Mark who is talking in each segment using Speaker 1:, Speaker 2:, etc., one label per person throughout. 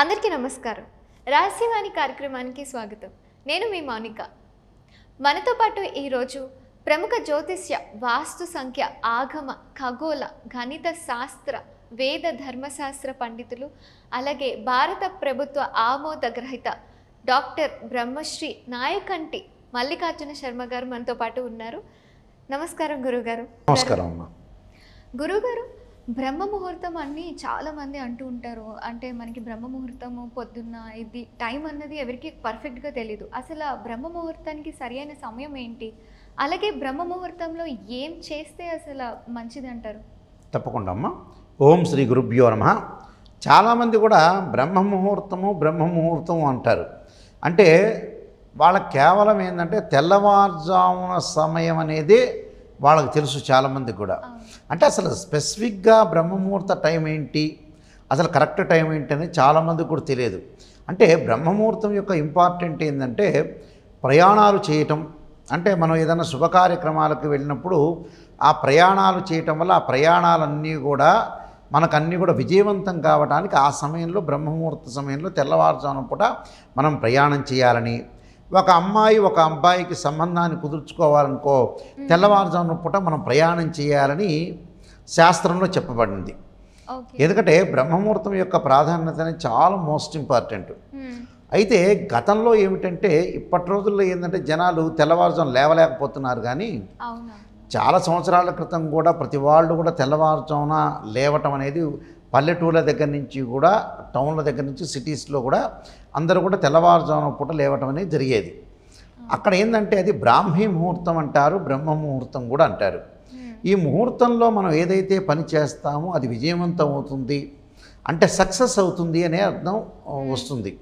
Speaker 1: అందరికీ నమస్కారం రహస్యవాణి కార్యక్రమానికి స్వాగతం నేను మీ మౌనిక మనతో పాటు ఈరోజు ప్రముఖ జ్యోతిష్య వాస్తు సంఖ్య ఆగమ ఖగోళ గణిత శాస్త్ర వేద ధర్మశాస్త్ర పండితులు అలాగే భారత ప్రభుత్వ ఆమోద డాక్టర్ బ్రహ్మశ్రీ నాయకంటి మల్లికార్జున శర్మ గారు మనతో పాటు ఉన్నారు నమస్కారం గురుగారు నమస్కారం గురుగారు బ్రహ్మ ముహూర్తం అన్ని చాలామంది అంటూ ఉంటారు అంటే మనకి బ్రహ్మ ముహూర్తము పొద్దున్న ఇది టైం అన్నది ఎవరికి పర్ఫెక్ట్గా తెలీదు అసలు బ్రహ్మ ముహూర్తానికి సరైన సమయం ఏంటి అలాగే బ్రహ్మ ముహూర్తంలో ఏం చేస్తే అసలు మంచిది అంటారు
Speaker 2: తప్పకుండా అమ్మ ఓం శ్రీ గురుభ్యో నమ చాలామంది కూడా బ్రహ్మ ముహూర్తము బ్రహ్మ ముహూర్తం అంటారు అంటే వాళ్ళ కేవలం ఏంటంటే తెల్లవారుజామున సమయం అనేది వాళ్ళకి తెలుసు చాలామంది కూడా అంటే అసలు స్పెసిఫిక్గా బ్రహ్మముహూర్త టైం ఏంటి అసలు కరెక్ట్ టైం ఏంటి అని చాలామందికి కూడా తెలియదు అంటే బ్రహ్మముహూర్తం యొక్క ఇంపార్టెంట్ ఏంటంటే ప్రయాణాలు చేయటం అంటే మనం ఏదైనా శుభకార్యక్రమాలకు వెళ్ళినప్పుడు ఆ ప్రయాణాలు చేయటం వల్ల ఆ ప్రయాణాలన్నీ కూడా మనకు అన్నీ కూడా విజయవంతం కావడానికి ఆ సమయంలో బ్రహ్మముహూర్త సమయంలో తెల్లవారుజామున పూట మనం ప్రయాణం చేయాలని ఒక అమ్మాయి ఒక అబ్బాయికి సంబంధాన్ని కుదుర్చుకోవాలనుకో తెల్లవారుజామున పూట మనం ప్రయాణం చేయాలని శాస్త్రంలో చెప్పబడింది ఎందుకంటే బ్రహ్మముహూర్తం యొక్క ప్రాధాన్యత అనేది చాలా మోస్ట్ ఇంపార్టెంట్ అయితే గతంలో ఏమిటంటే ఇప్పటి రోజుల్లో ఏంటంటే జనాలు తెల్లవారుజాము లేవలేకపోతున్నారు కానీ చాలా సంవత్సరాల క్రితం కూడా ప్రతి వాళ్ళు కూడా తెల్లవారుజామున లేవటం అనేది పల్లెటూర్ల దగ్గర నుంచి కూడా టౌన్ల దగ్గర నుంచి సిటీస్లో కూడా అందరూ కూడా తెల్లవారుజామున పూట లేవటం అనేది జరిగేది అక్కడ ఏంటంటే అది బ్రాహ్మీ ముహూర్తం అంటారు బ్రహ్మ ముహూర్తం కూడా అంటారు ఈ ముహూర్తంలో మనం ఏదైతే పని చేస్తామో అది విజయవంతం అవుతుంది అంటే సక్సెస్ అవుతుంది అనే అర్థం వస్తుంది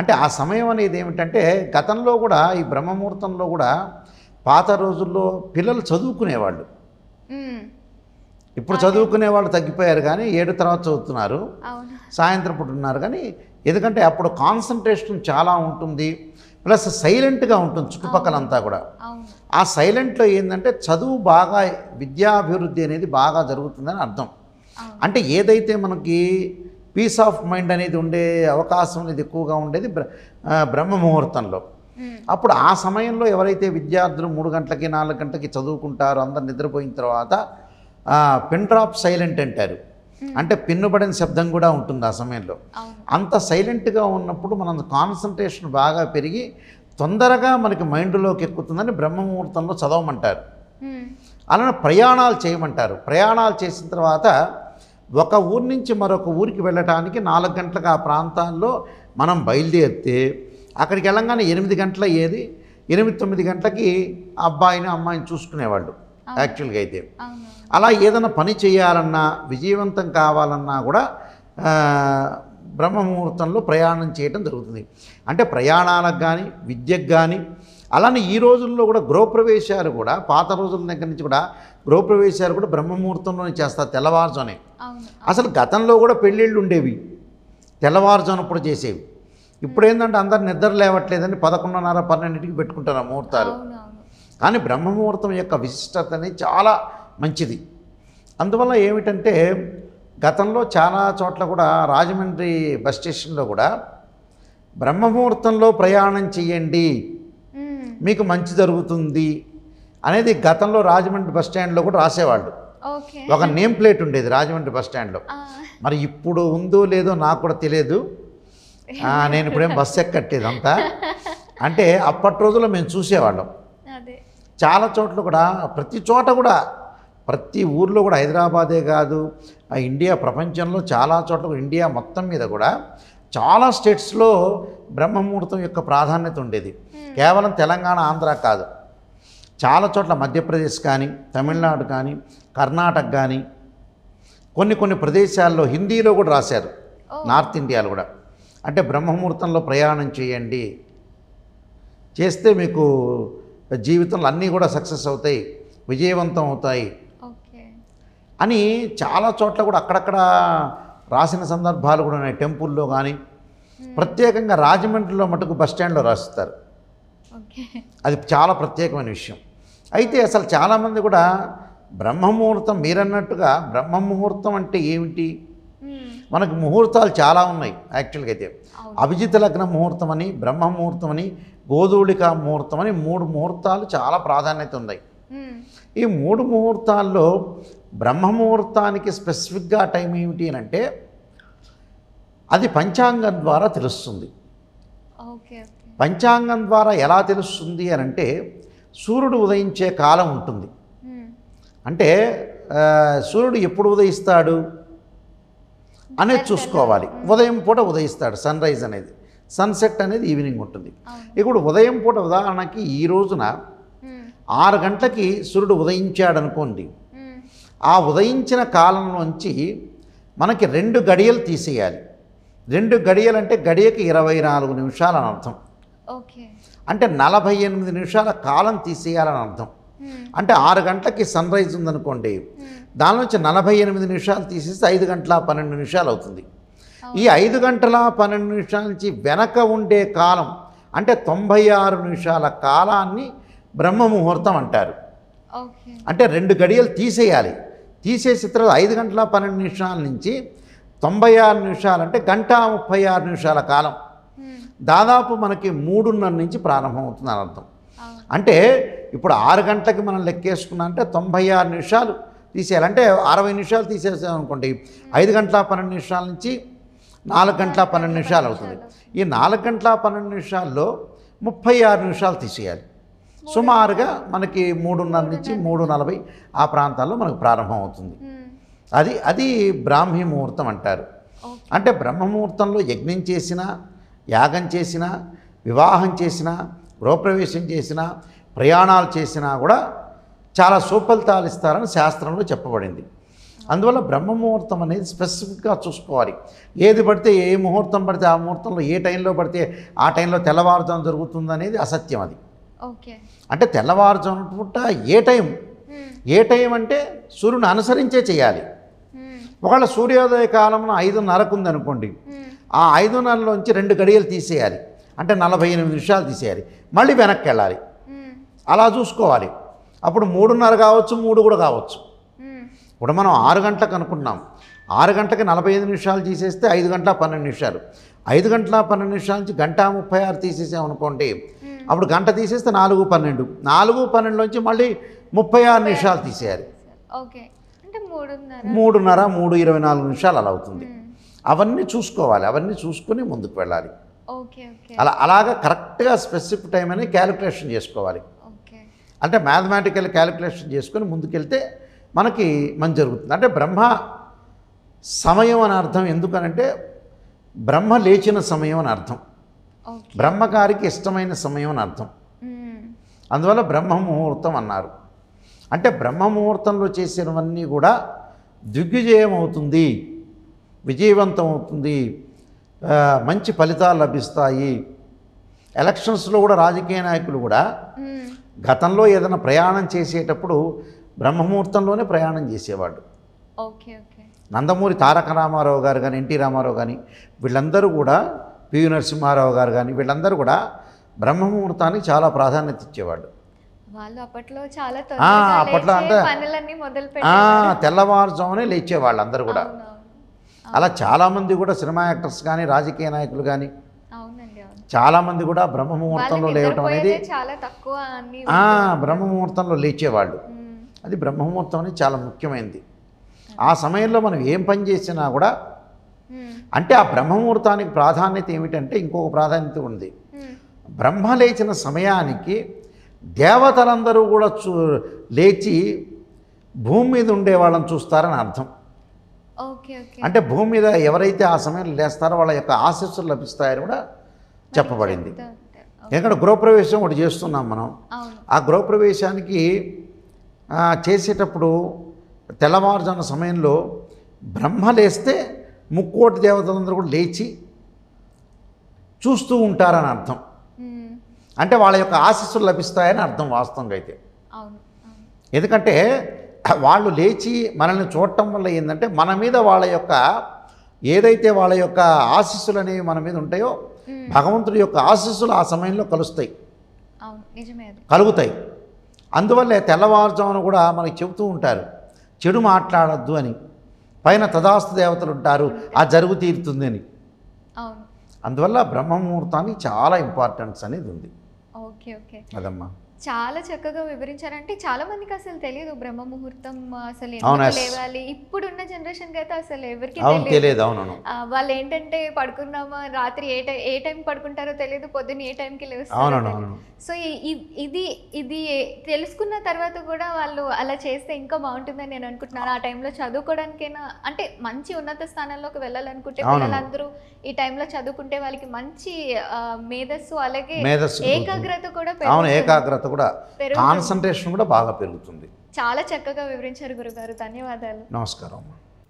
Speaker 2: అంటే ఆ సమయం అనేది ఏమిటంటే గతంలో కూడా ఈ బ్రహ్మముహూర్తంలో కూడా పాత రోజుల్లో పిల్లలు చదువుకునేవాళ్ళు ఇప్పుడు చదువుకునే వాళ్ళు తగ్గిపోయారు కానీ ఏడు తర్వాత చదువుతున్నారు సాయంత్రం పూట ఉన్నారు కానీ ఎందుకంటే అప్పుడు కాన్సన్ట్రేషన్ చాలా ఉంటుంది ప్లస్ సైలెంట్గా ఉంటుంది చుట్టుపక్కలంతా కూడా ఆ సైలెంట్లో ఏంటంటే చదువు బాగా విద్యాభివృద్ధి అనేది బాగా జరుగుతుందని అర్థం అంటే ఏదైతే మనకి పీస్ ఆఫ్ మైండ్ అనేది ఉండే అవకాశం అనేది ఎక్కువగా ఉండేది బ్రహ్మ ముహూర్తంలో అప్పుడు ఆ సమయంలో ఎవరైతే విద్యార్థులు మూడు గంటలకి నాలుగు గంటలకి చదువుకుంటారో అందరు నిద్రపోయిన తర్వాత పిన్ డ్రాప్ సైలెంట్ అంటారు అంటే పిన్నుబడిన శబ్దం కూడా ఉంటుంది ఆ సమయంలో అంత సైలెంట్గా ఉన్నప్పుడు మనం కాన్సన్ట్రేషన్ బాగా పెరిగి తొందరగా మనకి మైండ్లోకి ఎక్కుతుందని బ్రహ్మముహూర్తంలో చదవమంటారు అలానే ప్రయాణాలు చేయమంటారు ప్రయాణాలు చేసిన తర్వాత ఒక ఊరి నుంచి మరొక ఊరికి వెళ్ళటానికి నాలుగు గంటలకు ఆ ప్రాంతాల్లో మనం బయలుదేరితే అక్కడికి వెళ్ళంగానే ఎనిమిది గంటల ఏది ఎనిమిది తొమ్మిది గంటలకి అబ్బాయిని అమ్మాయిని చూసుకునేవాళ్ళు యాక్చువల్గా అయితే అలా ఏదైనా పని చేయాలన్నా విజయవంతం కావాలన్నా కూడా బ్రహ్మముహూర్తంలో ప్రయాణం చేయటం జరుగుతుంది అంటే ప్రయాణాలకు కానీ విద్యకు కానీ అలానే ఈ రోజుల్లో కూడా గృహప్రవేశాలు కూడా పాత రోజుల దగ్గర నుంచి కూడా గృహప్రవేశాలు కూడా బ్రహ్మముహూర్తంలోనే చేస్తారు తెల్లవారుజానే అసలు గతంలో కూడా పెళ్ళిళ్ళు ఉండేవి తెల్లవారుజానప్పుడు చేసేవి ఇప్పుడు ఏంటంటే అందరు నిద్ర లేవట్లేదని పదకొండున్నర పన్నెండింటికి పెట్టుకుంటారు ముహూర్తాలు కానీ బ్రహ్మముహూర్తం యొక్క విశిష్టతని చాలా మంచిది అందువల్ల ఏమిటంటే గతంలో చాలా చోట్ల కూడా రాజమండ్రి బస్ స్టేషన్లో కూడా బ్రహ్మముహూర్తంలో ప్రయాణం చేయండి మీకు మంచి జరుగుతుంది అనేది గతంలో రాజమండ్రి బస్ స్టాండ్లో కూడా రాసేవాళ్ళు
Speaker 3: ఒక నేమ్ ప్లేట్
Speaker 2: ఉండేది రాజమండ్రి బస్ స్టాండ్లో మరి ఇప్పుడు ఉందో లేదో నాకు కూడా తెలియదు
Speaker 3: నేను ఇప్పుడేం బస్సు
Speaker 2: ఎక్కట్టేదంతా అంటే అప్పటి రోజుల్లో మేము చూసేవాళ్ళం చాలా చోట్ల కూడా ప్రతి చోట కూడా ప్రతి ఊర్లో కూడా హైదరాబాదే కాదు ఇండియా ప్రపంచంలో చాలా చోట్ల ఇండియా మొత్తం మీద కూడా చాలా స్టేట్స్లో బ్రహ్మముహూర్తం యొక్క ప్రాధాన్యత ఉండేది hmm. కేవలం తెలంగాణ ఆంధ్ర కాదు చాలా చోట్ల మధ్యప్రదేశ్ కానీ తమిళనాడు కానీ కర్ణాటక కానీ కొన్ని కొన్ని ప్రదేశాల్లో హిందీలో కూడా రాశారు నార్త్ ఇండియాలో కూడా అంటే బ్రహ్మముహూర్తంలో ప్రయాణం చేయండి చేస్తే మీకు జీవితంలో అన్నీ కూడా సక్సెస్ అవుతాయి విజయవంతం అవుతాయి అని చాలా చోట్ల కూడా అక్కడక్కడ రాసిన సందర్భాలు కూడా ఉన్నాయి టెంపుల్లో కానీ ప్రత్యేకంగా రాజమండ్రిలో మటుకు బస్ స్టాండ్లో రాస్తారు అది చాలా ప్రత్యేకమైన విషయం అయితే అసలు చాలామంది కూడా బ్రహ్మముహూర్తం మీరన్నట్టుగా బ్రహ్మముహూర్తం అంటే ఏమిటి మనకు ముహూర్తాలు చాలా ఉన్నాయి యాక్చువల్గా అయితే అభిజిత లగ్న ముహూర్తం అని బ్రహ్మ ముహూర్తం అని గోధూళిక ముహూర్తం అని మూడు ముహూర్తాలు చాలా ప్రాధాన్యత ఉన్నాయి ఈ మూడు ముహూర్తాల్లో బ్రహ్మ ముహూర్తానికి స్పెసిఫిక్గా టైం ఏమిటి అని అంటే అది పంచాంగం ద్వారా తెలుస్తుంది పంచాంగం ద్వారా ఎలా తెలుస్తుంది అని అంటే సూర్యుడు ఉదయించే కాలం ఉంటుంది అంటే సూర్యుడు ఎప్పుడు ఉదయిస్తాడు అనేది చూసుకోవాలి ఉదయం పూట ఉదయిస్తాడు సన్ రైజ్ అనేది సన్సెట్ అనేది ఈవినింగ్ ఉంటుంది ఇప్పుడు ఉదయం పూట ఉదాహరణకి ఈ రోజున ఆరు గంటలకి సూర్యుడు ఉదయించాడు అనుకోండి ఆ ఉదయించిన కాలం నుంచి మనకి రెండు గడియలు తీసేయాలి రెండు గడియలు అంటే గడియకి ఇరవై నాలుగు నిమిషాలని అర్థం అంటే నలభై ఎనిమిది నిమిషాల కాలం తీసేయాలని అర్థం అంటే ఆరు గంటలకి సన్ రైజ్ ఉందనుకోండి దాని నుంచి నలభై ఎనిమిది నిమిషాలు తీసేస్తే ఐదు గంటల పన్నెండు నిమిషాలు అవుతుంది ఈ ఐదు గంటల పన్నెండు నిమిషాల నుంచి వెనక ఉండే కాలం అంటే తొంభై ఆరు నిమిషాల కాలాన్ని బ్రహ్మ ముహూర్తం అంటారు అంటే రెండు గడియలు తీసేయాలి తీసేసిన తర్వాత ఐదు గంటల పన్నెండు నిమిషాల నుంచి తొంభై ఆరు నిమిషాలు అంటే గంట ముప్పై ఆరు నిమిషాల కాలం దాదాపు మనకి మూడున్నర నుంచి ప్రారంభం అవుతుంది అని అర్థం అంటే ఇప్పుడు ఆరు గంటలకి మనం లెక్కేసుకున్నా అంటే తొంభై ఆరు నిమిషాలు తీసేయాలంటే అరవై నిమిషాలు తీసేసాం అనుకోండి ఐదు గంటల పన్నెండు నిమిషాల నుంచి నాలుగు గంటల పన్నెండు నిమిషాలు అవుతుంది ఈ నాలుగు గంటల పన్నెండు నిమిషాల్లో ముప్పై ఆరు నిమిషాలు తీసేయాలి సుమారుగా మనకి మూడున్నర నుంచి మూడు నలభై ఆ ప్రాంతాల్లో మనకు ప్రారంభం అవుతుంది అది అది బ్రాహ్మీ ముహూర్తం అంటారు అంటే బ్రహ్మముహూర్తంలో యజ్ఞం చేసినా యాగం చేసినా వివాహం చేసినా గృహప్రవేశం చేసినా ప్రయాణాలు చేసినా కూడా చాలా సుఫలితాలు ఇస్తారని శాస్త్రంలో చెప్పబడింది అందువల్ల బ్రహ్మముహూర్తం అనేది స్పెసిఫిక్గా చూసుకోవాలి ఏది పడితే ఏ ముహూర్తం పడితే ఆ ముహూర్తంలో ఏ టైంలో పడితే ఆ టైంలో తెల్లవారుజాము జరుగుతుంది అనేది అసత్యం అది ఓకే అంటే తెల్లవారుజాము పుట్ట ఏ టైం ఏ టైం అంటే సూర్యుని అనుసరించే చేయాలి ఒకవేళ సూర్యోదయ కాలంలో ఐదున్నరకు ఉందనుకోండి ఆ ఐదున్నరలోంచి రెండు గడియలు తీసేయాలి అంటే నలభై ఎనిమిది నిమిషాలు తీసేయాలి మళ్ళీ వెనక్కి వెళ్ళాలి అలా చూసుకోవాలి అప్పుడు మూడున్నర కావచ్చు మూడు కూడా కావచ్చు ఇప్పుడు మనం ఆరు గంటలకు అనుకున్నాం ఆరు గంటకి నలభై ఐదు నిమిషాలు తీసేస్తే ఐదు గంటల పన్నెండు నిమిషాలు ఐదు గంటల పన్నెండు నిమిషాల నుంచి గంట ముప్పై ఆరు తీసేసాం అనుకోండి అప్పుడు గంట తీసేస్తే నాలుగు పన్నెండు నాలుగు పన్నెండు నుంచి మళ్ళీ ముప్పై ఆరు నిమిషాలు తీసేయాలి మూడున్నర మూడు ఇరవై నాలుగు నిమిషాలు అలా అవుతుంది అవన్నీ చూసుకోవాలి అవన్నీ చూసుకుని ముందుకు వెళ్ళాలి అలా అలాగా కరెక్ట్గా స్పెసిఫిక్ టైం అని క్యాలిక్యులేషన్ చేసుకోవాలి అంటే మ్యాథమెటికల్ క్యాలిక్యులేషన్ చేసుకొని ముందుకెళ్తే మనకి మంచి జరుగుతుంది అంటే బ్రహ్మ సమయం అని అర్థం ఎందుకనంటే బ్రహ్మ లేచిన సమయం అని అర్థం బ్రహ్మగారికి ఇష్టమైన సమయం అని అర్థం అందువల్ల బ్రహ్మముహూర్తం అన్నారు అంటే బ్రహ్మముహూర్తంలో చేసినవన్నీ కూడా దిగ్విజయం అవుతుంది విజయవంతం అవుతుంది మంచి ఫలితాలు లభిస్తాయి ఎలక్షన్స్లో కూడా రాజకీయ నాయకులు కూడా గతంలో ఏదైనా ప్రయాణం చేసేటప్పుడు బ్రహ్మముహూర్తంలోనే ప్రయాణం చేసేవాడు నందమూరి తారక రామారావు గారు కానీ ఎన్టీ రామారావు కానీ వీళ్ళందరూ కూడా పివి నరసింహారావు గారు కానీ వీళ్ళందరూ కూడా బ్రహ్మముహూర్తానికి చాలా ప్రాధాన్యత ఇచ్చేవాడు
Speaker 1: అప్పట్లో చాలా అప్పట్లో అంటే
Speaker 2: తెల్లవారుజామునే లేచేవాళ్ళు అందరూ కూడా అలా చాలామంది కూడా సినిమా యాక్టర్స్ కానీ రాజకీయ నాయకులు కానీ చాలామంది కూడా బ్రహ్మముహూర్తంలో లేవటం అనేది
Speaker 1: చాలా తక్కువ
Speaker 2: బ్రహ్మముహూర్తంలో లేచేవాళ్ళు అది బ్రహ్మముహూర్తం అనేది చాలా ముఖ్యమైనది ఆ సమయంలో మనం ఏం పని చేసినా కూడా అంటే ఆ బ్రహ్మముహూర్తానికి ప్రాధాన్యత ఏమిటంటే ఇంకొక ప్రాధాన్యత ఉంది బ్రహ్మ లేచిన సమయానికి దేవతలందరూ కూడా చూ లేచి భూమి మీద ఉండే వాళ్ళని చూస్తారని అర్థం అంటే భూమి మీద ఎవరైతే ఆ సమయంలో లేస్తారో వాళ్ళ యొక్క ఆశస్సులు లభిస్తాయని కూడా చెప్పబడింది ఎందుకంటే గృహప్రవేశం ఒకటి చేస్తున్నాం మనం ఆ గృహప్రవేశానికి చేసేటప్పుడు తెల్లవారుజాన సమయంలో బ్రహ్మ లేస్తే ముక్కోటి దేవతలందరూ కూడా లేచి చూస్తూ ఉంటారని అర్థం అంటే వాళ్ళ యొక్క ఆశీస్సులు లభిస్తాయని అర్థం వాస్తవంగా అయితే ఎందుకంటే వాళ్ళు లేచి మనల్ని చూడటం వల్ల ఏంటంటే మన మీద వాళ్ళ యొక్క ఏదైతే వాళ్ళ యొక్క ఆశీస్సులు అనేవి మన మీద ఉంటాయో భగవంతుడి యొక్క ఆశీస్సులు ఆ సమయంలో కలుస్తాయి కలుగుతాయి అందువల్లే తెల్లవారుజామున కూడా మనకి చెబుతూ ఉంటారు చెడు మాట్లాడద్దు అని పైన తదాస్తు దేవతలు ఉంటారు ఆ జరుగు తీరుతుంది అని అందువల్ల బ్రహ్మముహూర్తానికి చాలా ఇంపార్టెన్స్ అనేది ఉంది ఓకే ఓకే అదమ్మా
Speaker 1: చాలా చక్కగా వివరించారంటే చాలా మందికి అసలు తెలియదు బ్రహ్మ ముహూర్తం అసలు లేవాలి ఇప్పుడున్న జనరేషన్ అయితే అసలు ఎవరికి తెలియదు వాళ్ళు ఏంటంటే పడుకున్నామా రాత్రి ఏ టైం ఏ టైం పడుకుంటారో తెలియదు పొద్దున్న ఏ టైంకి లేదు సో ఇది ఇది తెలుసుకున్న తర్వాత కూడా వాళ్ళు అలా చేస్తే ఇంకా బాగుంటుందని నేను అనుకుంటున్నాను ఆ టైంలో చదువుకోవడానికైనా అంటే మంచి ఉన్నత స్థానంలోకి వెళ్ళాలనుకుంటే పిల్లలందరూ ఈ టైంలో చదువుకుంటే వాళ్ళకి మంచి మేధస్సు అలాగే ఏకాగ్రత కూడా ఏకాగ్రత
Speaker 2: కూడా కాన్సన్ట్రేషన్ కూడా బాగా పెరుగుతుంది
Speaker 1: చాలా చక్కగా వివరించారు గురుగారు ధన్యవాదాలు నమస్కారం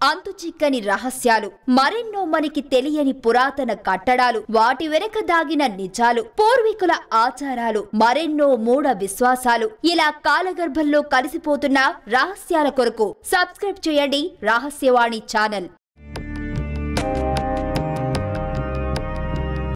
Speaker 1: అంతు చిక్కని రహస్యాలు మరెన్నో మనకి తెలియని పురాతన కట్టడాలు వాటి వెనక దాగిన నిజాలు పూర్వీకుల ఆచారాలు మరెన్నో మూఢ విశ్వాసాలు ఇలా కాలగర్భంలో కలిసిపోతున్న రహస్యాల కొరకు సబ్స్క్రైబ్ చేయండి రహస్యవాణి ఛానల్